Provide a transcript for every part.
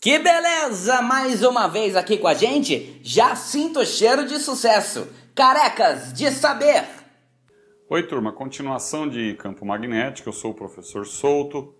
Que beleza! Mais uma vez aqui com a gente, já sinto cheiro de sucesso. Carecas de saber! Oi, turma, continuação de campo magnético, eu sou o professor Souto.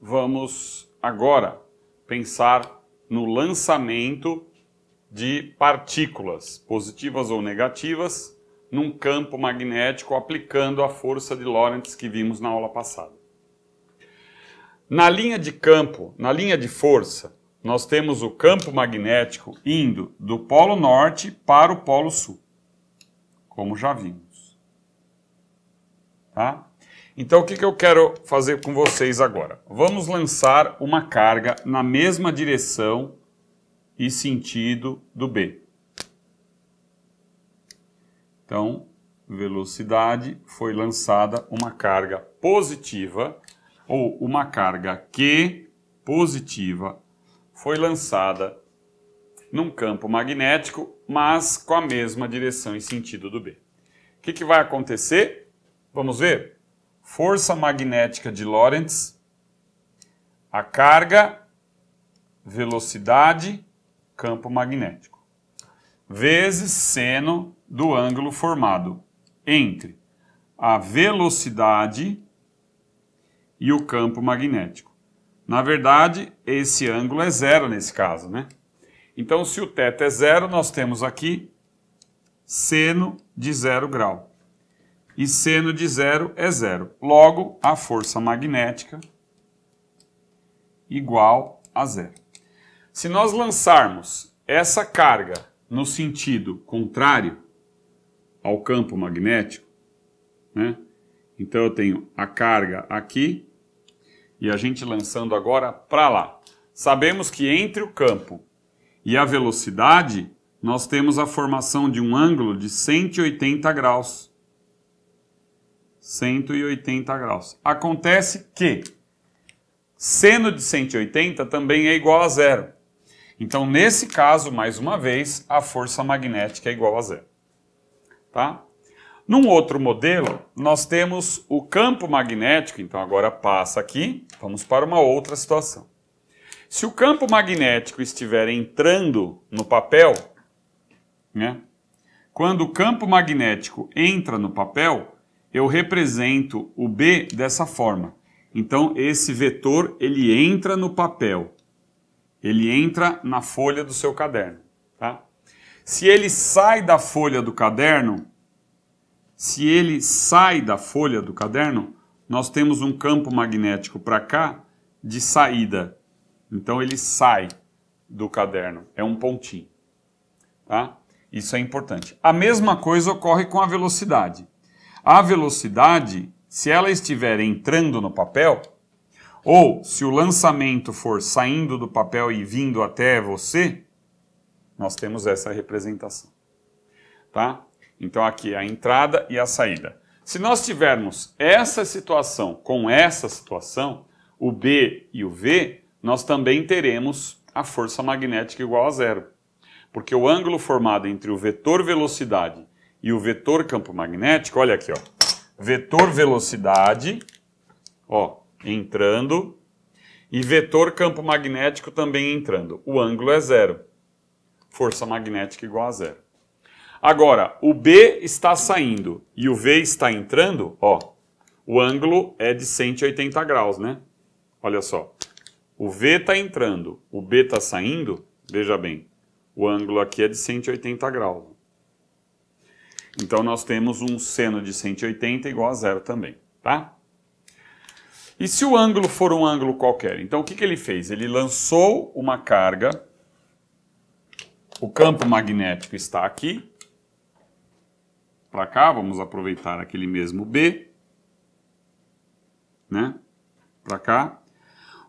Vamos agora pensar no lançamento de partículas, positivas ou negativas, num campo magnético aplicando a força de Lorentz que vimos na aula passada. Na linha de campo, na linha de força, nós temos o campo magnético indo do Polo Norte para o Polo Sul, como já vimos. Tá? Então, o que, que eu quero fazer com vocês agora? Vamos lançar uma carga na mesma direção e sentido do B. Então, velocidade foi lançada uma carga positiva ou uma carga Q positiva foi lançada num campo magnético, mas com a mesma direção e sentido do B. O que, que vai acontecer? Vamos ver? Força magnética de Lorentz, a carga, velocidade, campo magnético, vezes seno do ângulo formado entre a velocidade e o campo magnético. Na verdade, esse ângulo é zero nesse caso, né? Então, se o teto é zero, nós temos aqui seno de zero grau. E seno de zero é zero. Logo, a força magnética igual a zero. Se nós lançarmos essa carga no sentido contrário ao campo magnético, né? então eu tenho a carga aqui e a gente lançando agora para lá. Sabemos que entre o campo e a velocidade, nós temos a formação de um ângulo de 180 graus. 180 graus. Acontece que seno de 180 também é igual a zero. Então, nesse caso, mais uma vez, a força magnética é igual a zero. Tá? Num outro modelo, nós temos o campo magnético, então agora passa aqui, vamos para uma outra situação. Se o campo magnético estiver entrando no papel, né, quando o campo magnético entra no papel, eu represento o B dessa forma. Então esse vetor ele entra no papel, ele entra na folha do seu caderno. Tá? Se ele sai da folha do caderno, se ele sai da folha do caderno, nós temos um campo magnético para cá de saída. Então ele sai do caderno, é um pontinho. Tá? Isso é importante. A mesma coisa ocorre com a velocidade. A velocidade, se ela estiver entrando no papel, ou se o lançamento for saindo do papel e vindo até você, nós temos essa representação. Tá? Então aqui é a entrada e a saída. Se nós tivermos essa situação com essa situação, o B e o V, nós também teremos a força magnética igual a zero. Porque o ângulo formado entre o vetor velocidade e o vetor campo magnético, olha aqui, ó, vetor velocidade, ó, entrando, e vetor campo magnético também entrando. O ângulo é zero. Força magnética igual a zero. Agora, o B está saindo e o V está entrando, ó, o ângulo é de 180 graus, né? Olha só. O V está entrando, o B está saindo, veja bem, o ângulo aqui é de 180 graus. Então, nós temos um seno de 180 igual a zero também, tá? E se o ângulo for um ângulo qualquer? Então, o que, que ele fez? Ele lançou uma carga, o campo magnético está aqui, para cá, vamos aproveitar aquele mesmo B, né? Para cá.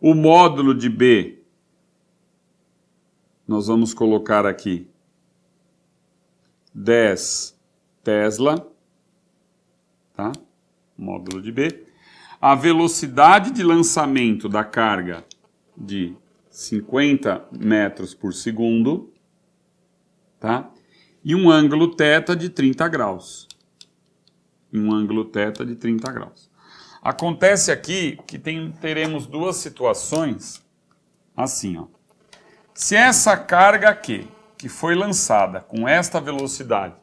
O módulo de B, nós vamos colocar aqui 10 Tesla, tá? Módulo de B. A velocidade de lançamento da carga de 50 metros por segundo, tá? e um ângulo θ de 30 graus. Um ângulo θ de 30 graus. Acontece aqui que tem, teremos duas situações assim, ó. Se essa carga aqui, que foi lançada com esta velocidade,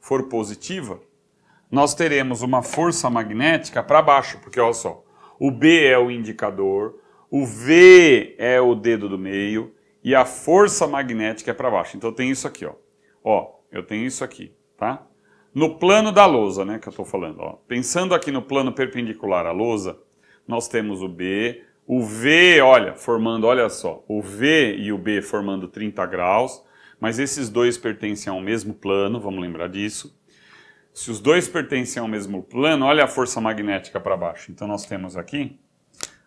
for positiva, nós teremos uma força magnética para baixo, porque olha só, o B é o indicador, o V é o dedo do meio, e a força magnética é para baixo. Então eu tenho isso aqui, ó. Ó, eu tenho isso aqui, tá? No plano da lousa, né, que eu estou falando, ó. Pensando aqui no plano perpendicular à lousa, nós temos o B, o V, olha, formando, olha só, o V e o B formando 30 graus, mas esses dois pertencem ao mesmo plano, vamos lembrar disso. Se os dois pertencem ao mesmo plano, olha a força magnética para baixo. Então nós temos aqui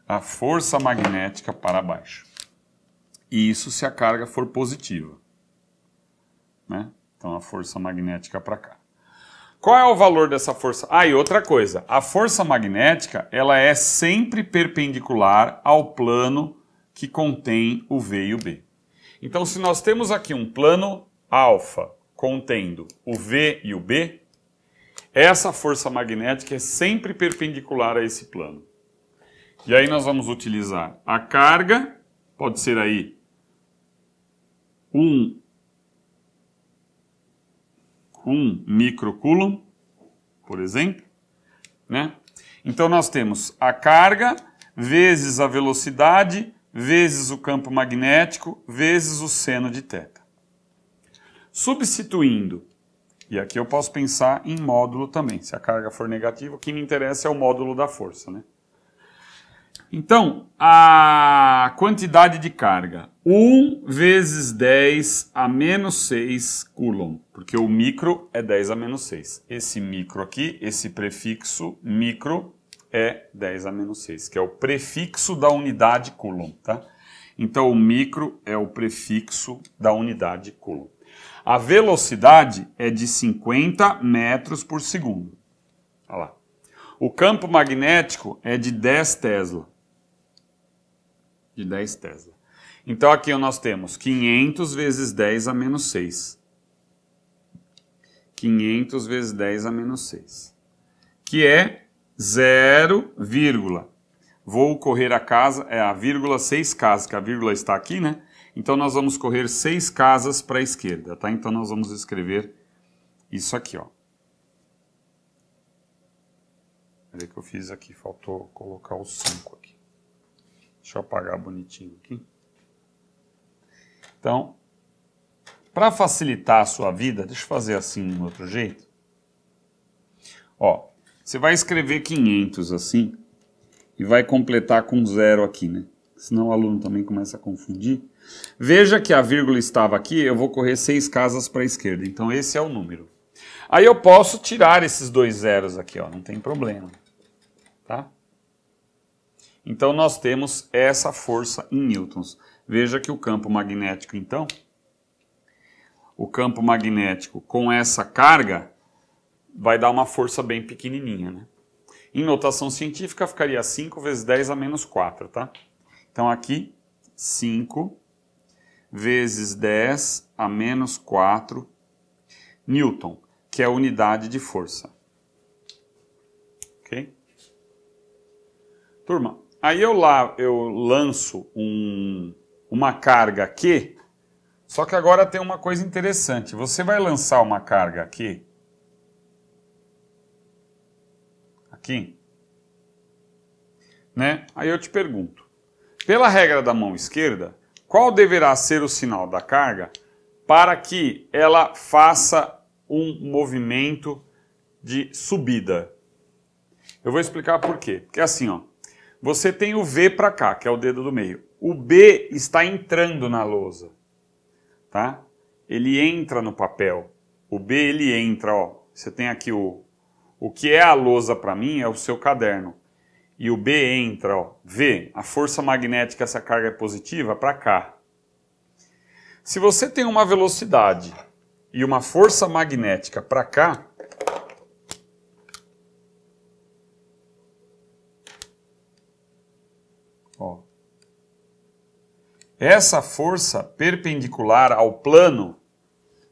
a força magnética para baixo. E isso se a carga for positiva. Né? Então a força magnética para cá. Qual é o valor dessa força? Ah, e outra coisa, a força magnética ela é sempre perpendicular ao plano que contém o V e o B. Então, se nós temos aqui um plano alfa contendo o V e o B, essa força magnética é sempre perpendicular a esse plano. E aí nós vamos utilizar a carga, pode ser aí 1 1 microcoulomb, por exemplo, né? Então nós temos a carga vezes a velocidade vezes o campo magnético vezes o seno de θ. Substituindo, e aqui eu posso pensar em módulo também, se a carga for negativa, o que me interessa é o módulo da força, né? Então, a quantidade de carga. 1 vezes 10 a menos 6 coulomb, porque o micro é 10 a menos 6. Esse micro aqui, esse prefixo micro é 10 a menos 6, que é o prefixo da unidade coulomb, tá? Então, o micro é o prefixo da unidade coulomb. A velocidade é de 50 metros por segundo. Olha lá. O campo magnético é de 10 Tesla de 10 Tesla. Então aqui nós temos 500 vezes 10 a menos 6. 500 vezes 10 a menos 6. Que é 0, vírgula. Vou correr a casa, é a vírgula 6 casas, que a vírgula está aqui, né? Então nós vamos correr 6 casas para a esquerda, tá? Então nós vamos escrever isso aqui, ó. Peraí que eu fiz aqui, faltou colocar o 5 aqui. Deixa eu apagar bonitinho aqui. Então, para facilitar a sua vida, deixa eu fazer assim, de um outro jeito. Ó, você vai escrever 500 assim e vai completar com zero aqui, né? Senão o aluno também começa a confundir. Veja que a vírgula estava aqui, eu vou correr seis casas para a esquerda. Então esse é o número. Aí eu posso tirar esses dois zeros aqui, ó, não tem problema, tá? Então nós temos essa força em newtons. Veja que o campo magnético então, o campo magnético com essa carga vai dar uma força bem pequenininha, né? Em notação científica ficaria 5 vezes 10 a menos 4, tá? Então aqui 5 vezes 10 a menos 4 newton, que é a unidade de força. OK? Turma, Aí eu lá eu lanço um, uma carga aqui. só que agora tem uma coisa interessante. Você vai lançar uma carga aqui, aqui, né? Aí eu te pergunto, pela regra da mão esquerda, qual deverá ser o sinal da carga para que ela faça um movimento de subida? Eu vou explicar por quê. Porque é assim, ó, você tem o V para cá, que é o dedo do meio. O B está entrando na lousa, tá? Ele entra no papel. O B ele entra, ó. Você tem aqui o o que é a lousa para mim é o seu caderno. E o B entra, ó. V, a força magnética essa carga é positiva para cá. Se você tem uma velocidade e uma força magnética para cá, Essa força perpendicular ao plano,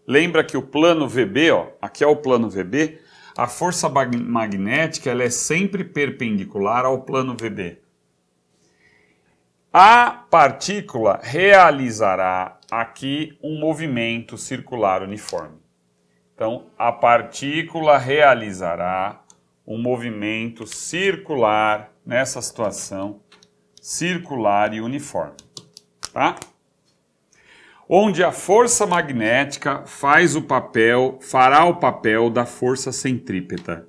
lembra que o plano VB, ó, aqui é o plano VB, a força magnética ela é sempre perpendicular ao plano VB. A partícula realizará aqui um movimento circular uniforme. Então, a partícula realizará um movimento circular nessa situação, circular e uniforme tá? Onde a força magnética faz o papel, fará o papel da força centrípeta.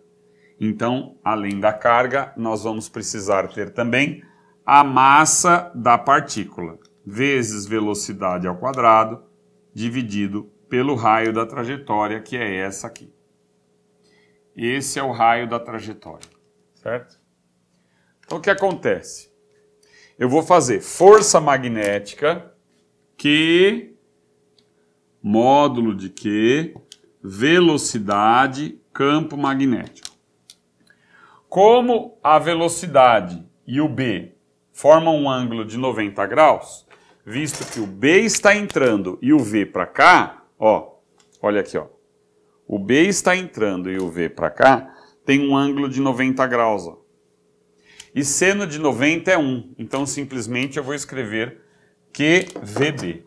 Então, além da carga, nós vamos precisar ter também a massa da partícula, vezes velocidade ao quadrado, dividido pelo raio da trajetória, que é essa aqui. Esse é o raio da trajetória, certo? Então, o que acontece? eu vou fazer força magnética Q, módulo de Q, velocidade, campo magnético. Como a velocidade e o B formam um ângulo de 90 graus, visto que o B está entrando e o V para cá, ó, olha aqui, ó. O B está entrando e o V para cá tem um ângulo de 90 graus, ó e seno de 90 é 1. Então, simplesmente eu vou escrever QVD.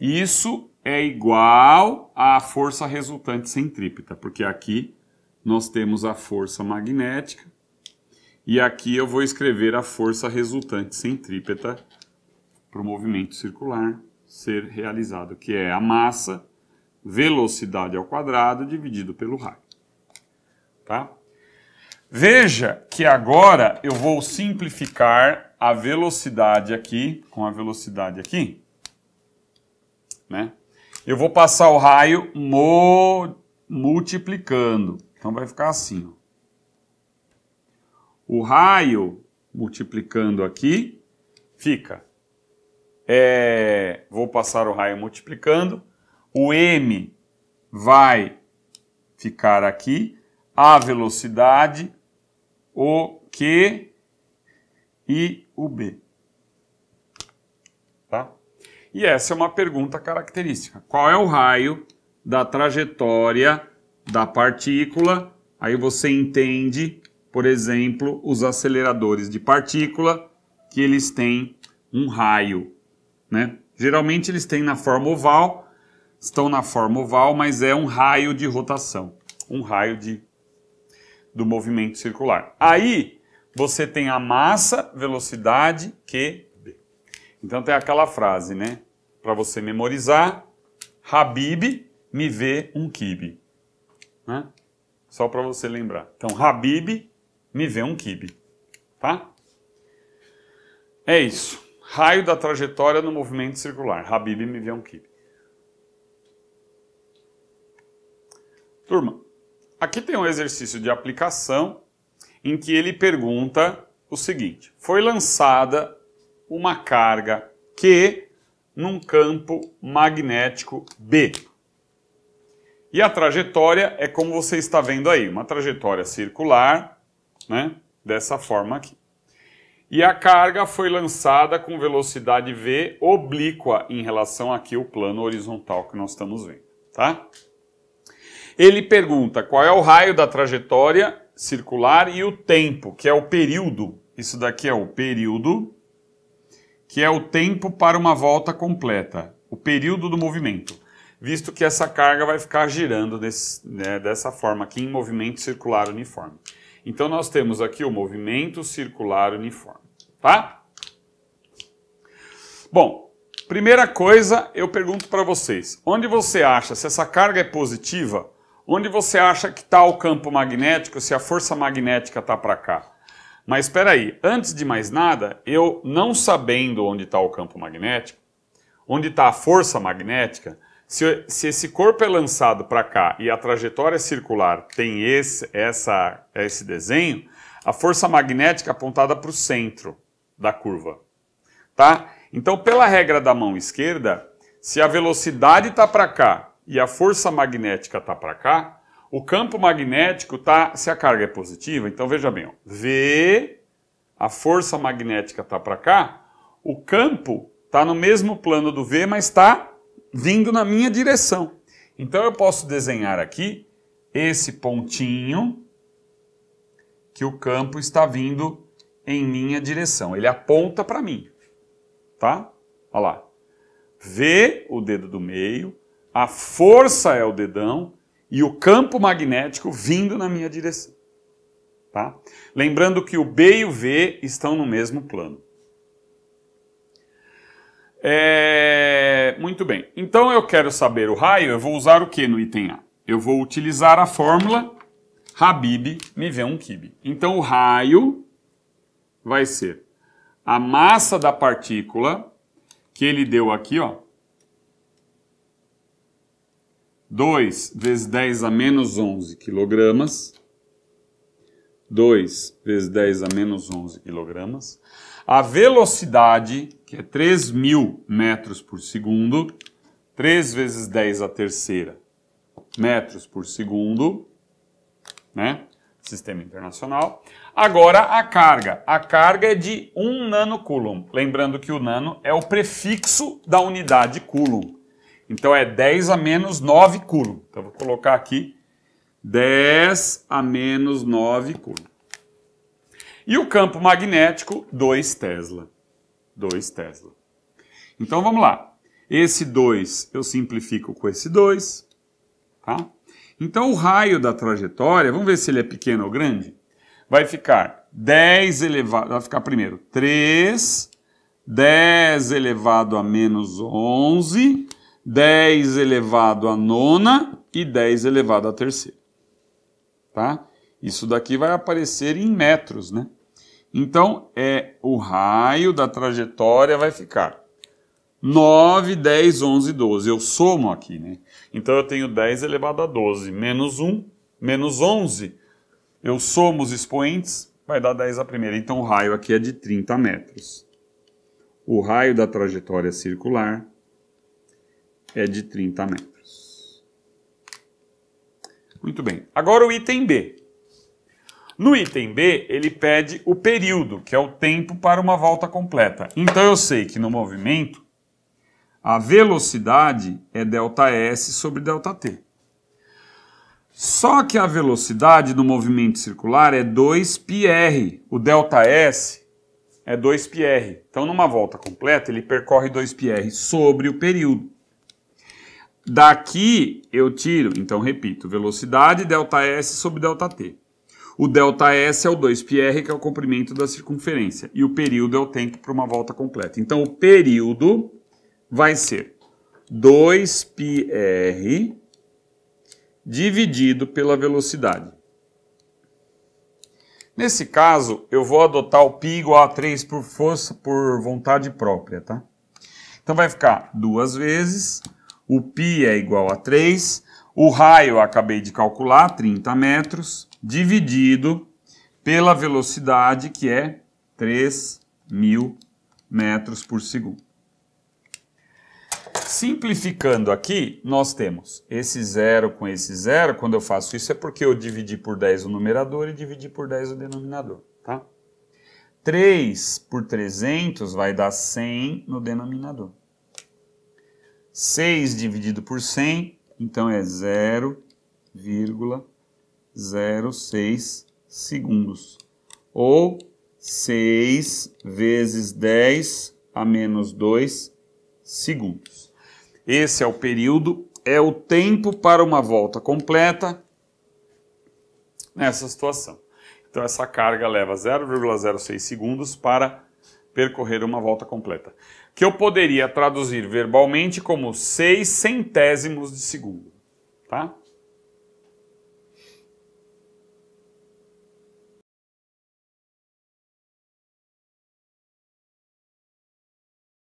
Isso é igual à força resultante centrípeta, porque aqui nós temos a força magnética e aqui eu vou escrever a força resultante centrípeta para o movimento circular ser realizado, que é a massa, velocidade ao quadrado, dividido pelo raio. Tá? Veja que agora eu vou simplificar a velocidade aqui com a velocidade aqui, né? Eu vou passar o raio multiplicando. Então vai ficar assim. Ó. O raio multiplicando aqui fica. É, vou passar o raio multiplicando. O m vai ficar aqui. A velocidade o que e o B. Tá? E essa é uma pergunta característica. Qual é o raio da trajetória da partícula? Aí você entende, por exemplo, os aceleradores de partícula, que eles têm um raio. Né? Geralmente eles têm na forma oval, estão na forma oval, mas é um raio de rotação, um raio de do movimento circular. Aí você tem a massa, velocidade, Q, B. Então tem aquela frase, né? Para você memorizar, Habib me vê um kibe. Né? Só para você lembrar. Então, Habib me vê um kibe. Tá? É isso. Raio da trajetória no movimento circular. Habib me vê um kibe. Turma, Aqui tem um exercício de aplicação em que ele pergunta o seguinte: foi lançada uma carga Q num campo magnético B. E a trajetória é como você está vendo aí, uma trajetória circular, né, dessa forma aqui. E a carga foi lançada com velocidade v oblíqua em relação aqui ao plano horizontal que nós estamos vendo, tá? Ele pergunta qual é o raio da trajetória circular e o tempo, que é o período. Isso daqui é o período, que é o tempo para uma volta completa, o período do movimento, visto que essa carga vai ficar girando desse, né, dessa forma aqui em movimento circular uniforme. Então nós temos aqui o movimento circular uniforme, tá? Bom, primeira coisa eu pergunto para vocês, onde você acha se essa carga é positiva? Onde você acha que está o campo magnético, se a força magnética está para cá? Mas espera aí, antes de mais nada, eu não sabendo onde está o campo magnético, onde está a força magnética, se, se, esse corpo é lançado para cá e a trajetória circular tem esse, essa, esse desenho, a força magnética é apontada para o centro da curva. Tá? Então, pela regra da mão esquerda, se a velocidade está para cá e a força magnética está para cá, o campo magnético está. Se a carga é positiva, então veja bem, ó, V, a força magnética está para cá, o campo está no mesmo plano do V, mas está vindo na minha direção. Então eu posso desenhar aqui esse pontinho que o campo está vindo em minha direção. Ele aponta para mim, tá? Olha lá. V, o dedo do meio, a força é o dedão e o campo magnético vindo na minha direção. Tá? Lembrando que o B e o V estão no mesmo plano. É... Muito bem. Então eu quero saber o raio, eu vou usar o que no item A? Eu vou utilizar a fórmula Habib me vê um quibe. Então o raio vai ser a massa da partícula que ele deu aqui, ó, 2 vezes 10 a menos 11 quilogramas. 2 vezes 10 a menos 11 quilogramas. A velocidade, que é 3.000 metros por segundo, 3 vezes 10 a terceira metros por segundo, né? Sistema internacional. Agora a carga. A carga é de 1 nanocoulomb. Lembrando que o nano é o prefixo da unidade coulomb. Então é 10 a menos 9 coulomb. Então vou colocar aqui 10 a menos 9 coulomb. E o campo magnético, 2 Tesla. 2 Tesla. Então vamos lá. Esse 2 eu simplifico com esse 2. Tá? Então o raio da trajetória, vamos ver se ele é pequeno ou grande. Vai ficar 10 elevado, vai ficar primeiro 3, 10 elevado a menos 11 10 elevado à nona e 10 elevado à terceira. Tá? Isso daqui vai aparecer em metros, né? Então, é o raio da trajetória vai ficar 9, 10, 11, 12. Eu somo aqui, né? Então, eu tenho 10 elevado a 12, menos 1, menos 11. Eu somo os expoentes, vai dar 10 a primeira. Então, o raio aqui é de 30 metros. O raio da trajetória circular é de 30 metros. Muito bem. Agora o item B. No item B, ele pede o período, que é o tempo para uma volta completa. Então eu sei que no movimento, a velocidade é ΔS sobre ΔT. Só que a velocidade do movimento circular é 2πr. O ΔS é 2πr. Então, numa volta completa, ele percorre 2πr sobre o período. Daqui eu tiro, então repito, velocidade ΔS sobre ΔT. O ΔS é o 2πr, que é o comprimento da circunferência. E o período é o tempo para uma volta completa. Então o período vai ser 2πr dividido pela velocidade. Nesse caso, eu vou adotar o π igual a 3 por força por vontade própria, tá? Então vai ficar duas vezes o π é igual a 3, o raio acabei de calcular, 30 metros, dividido pela velocidade que é 3.000 metros por segundo. Simplificando aqui, nós temos esse zero com esse zero. Quando eu faço isso é porque eu dividi por 10 o numerador e dividi por 10 o denominador, tá? 3 por 300 vai dar 100 no denominador. 6 dividido por 100, então é 0,06 segundos. Ou 6 vezes 10 a menos 2 segundos. Esse é o período, é o tempo para uma volta completa nessa situação. Então essa carga leva 0,06 segundos para percorrer uma volta completa, que eu poderia traduzir verbalmente como seis centésimos de segundo, tá?